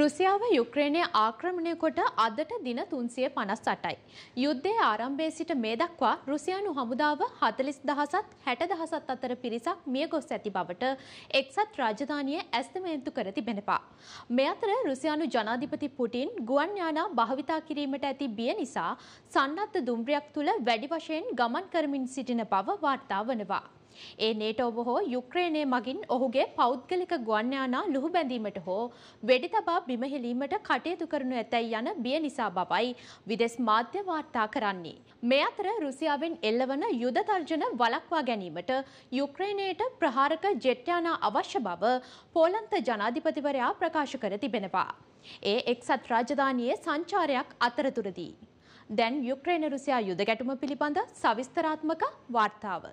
රුසියාව යුක්‍රේණය ආක්‍රමණය කොට අදට දින 358යි. යුද්ධයේ ආරම්භයේ සිට මේ දක්වා රුසියානු හමුදාව 40000ත් 60000ත් අතර පිරිසක් මිය ගොස් ඇති බවට එක්සත් රාජධානිය ඇස්තමේන්තු කර තිබෙනවා. මේ අතර රුසියානු ජනාධිපති පුටින් ගුවන් යානා භාවිතා කිරීමට ඇති බිය නිසා සන්නද්ධ දුම්රියක් තුල වැඩි වශයෙන් ගමන් කරමින් සිටින බව වාර්තා වනවා. ඒ නේට ඔබ හෝ යුක්‍රේණය මගින් ඔහුගේ පෞද්ගලික ගුවන්යානා ලුහු බැඳීමට හෝ වෙඩි තබා බිමහෙලීමට කටයුතු කරනු ඇතැයි යන බිය නිසා බවයි විදෙස් මාධ්‍ය වාර්තා කරන්නේ. මේ අතර රුසියාවෙන් එල්ලවන යුද තර්ජන වලක්වා ගැනීමට යුක්‍රේණයට ප්‍රහාරක ජෙට්යානා අවශ්‍ය බව පෝලන්ත ජනාධිපතිවරයා ප්‍රකාශ කර තිබෙනවා. ඒ එක්සත් රාජධානයේ සංචාරයක් අතරතුරදී. දැන් යුක්‍රේන රුසියා යුද ගැටුම පිළිබඳ සවිස්තරාත්මක වාර්තාව.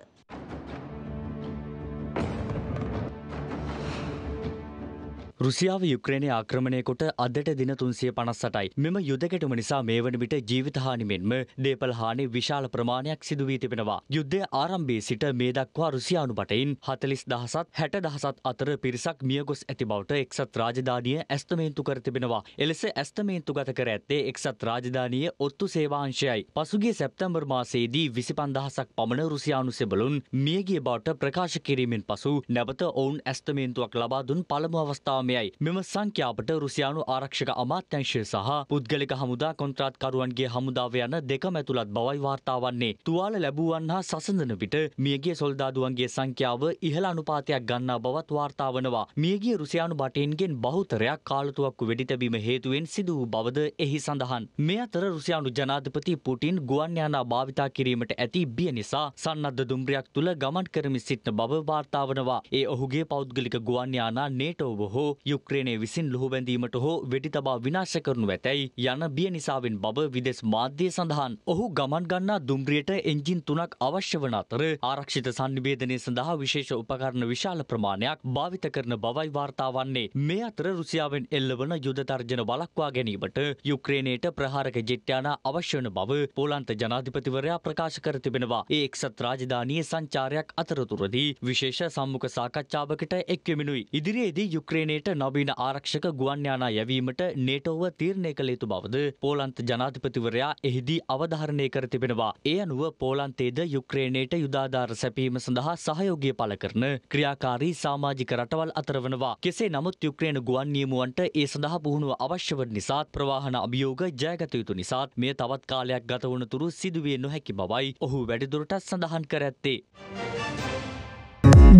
රුසියාව යුක්‍රේණය ආක්‍රමණය කොට අදට දින තුන්සිය පනස්සටයි. මෙම යුදකටම නිසා මේ වන විට ජීවිතහානිමෙන්ම දේපල් හානි විශාල ප්‍රමාණයක් සිදුවී තිබෙනවා. යුද්ධය ආරම්භයේ සිට මේ දක්වා රුසියානු පටයින් හතලිස් දහසත් හැට දහසත් අතර පිරිසක් මියගොස් ඇති බවට එක්සත් රාජධානිය ඇස්තමේන්තු කර තිබෙනවා. එලෙස ඇස්තමේන්තු ගත කර ඇත්තේ එක්සත් රාජධානිය ඔත්තු සේවාංශයයි. පසුගේ සැප්තැම්බර් මාසේදී විසිපන් දහසක් පමණ රුසියානු සෙබලුන් මියගිය බවට ප්‍රකාශ කිරීමෙන් පසු නැවත ඔවුන් ඇස්තමේන්තුවක් ලබා දුන් පළමු අවස්ථාව නියමයයි. මෙම සංඛ්‍යාවට රුසියානු ආරක්ෂක අමාත්‍යංශය සහ පුද්ගලික හමුදා කොන්ත්‍රාත්කරුවන්ගේ හමුදාව යන දෙකම ඇතුළත් බවයි වාර්තා වන්නේ. තුවාල ලැබුවන් හා සසඳන විට මියගිය සොල්දාදුවන්ගේ සංඛ්‍යාව ඉහළ අනුපාතයක් ගන්නා බවත් වාර්තා වනවා. මියගිය රුසියානු බටීන්ගෙන් බහුතරයක් කාලතුවක්කු වෙඩි තැබීම හේතුවෙන් සිදු වූ බවද එහි සඳහන්. මේ අතර රුසියානු ජනාධිපති පුටින් ගුවන් යානා භාවිතා කිරීමට ඇති බිය නිසා සන්නද්ධ දුම්රියක් තුළ ගමන් කරමින් සිටින බව වාර්තාවනවා. ඒ ඔහුගේ පෞද්ගලික ගුවන් යානා නේටෝව හෝ යුක්‍රේනය විසින් ලොහුබැඳීමට හෝ වෙඩි තබා විනාශ කරනු ඇතැයි යන බිය නිසාවෙන් බව විදෙස් මාධ්‍යය සඳහන්. ඔහු ගමන් ගන්නා දුම්රියට එන්ජින් තුනක් අවශ්‍ය වන අතර ආරක්ෂිත සංනිවේදනය සඳහා විශේෂ උපකරණ විශාල ප්‍රමාණයක් භාවිත කරන බවයි වාර්තා වන්නේ. මේ අතර රුසියාවෙන් එල්ලවන යුද තර්ජන වළක්වා ගැනීමට යුක්‍රේනයට ප්‍රහාරක ජෙට්යාන අවශ්‍ය වන බව පෝලන්ත ජනාධිපතිවරයා ප්‍රකාශ කර තිබෙනවා. ඒ එක්සත් රාජධානිය සංචාරයක් අතරතුරදී විශේෂ සම්මුඛ සාකච්ඡාවකට එක්වෙමිනුයි. ඉදිරියේදී යුක්‍රේනයට වලට නවීන ආරක්ෂක ගුවන්යානා යැවීමට නේටෝව තීරණය කළ යුතු බවද පෝලන්ත ජනාධිපතිවරයා එහිදී අවධාරණය කර තිබෙනවා. ඒ අනුව පෝලන්තේද යුක්‍රේනයට යුදාධාර සැපීම සඳහා සහයෝගය පළ කරන ක්‍රියාකාරී සාමාජික රටවල් අතර වනවා. කෙසේ නමුත් යුක්‍රේන ගුවන් නියමුවන්ට ඒ සඳහා පුහුණුව අවශ්‍ය වන නිසාත් ප්‍රවාහන අභියෝග ජයගත යුතු නිසාත් මෙය තවත් කාලයක් ගත වුණතුරු සිදුවිය නොහැකි බවයි ඔහු වැඩිදුරටත් සඳහන් කර ඇත්තේ.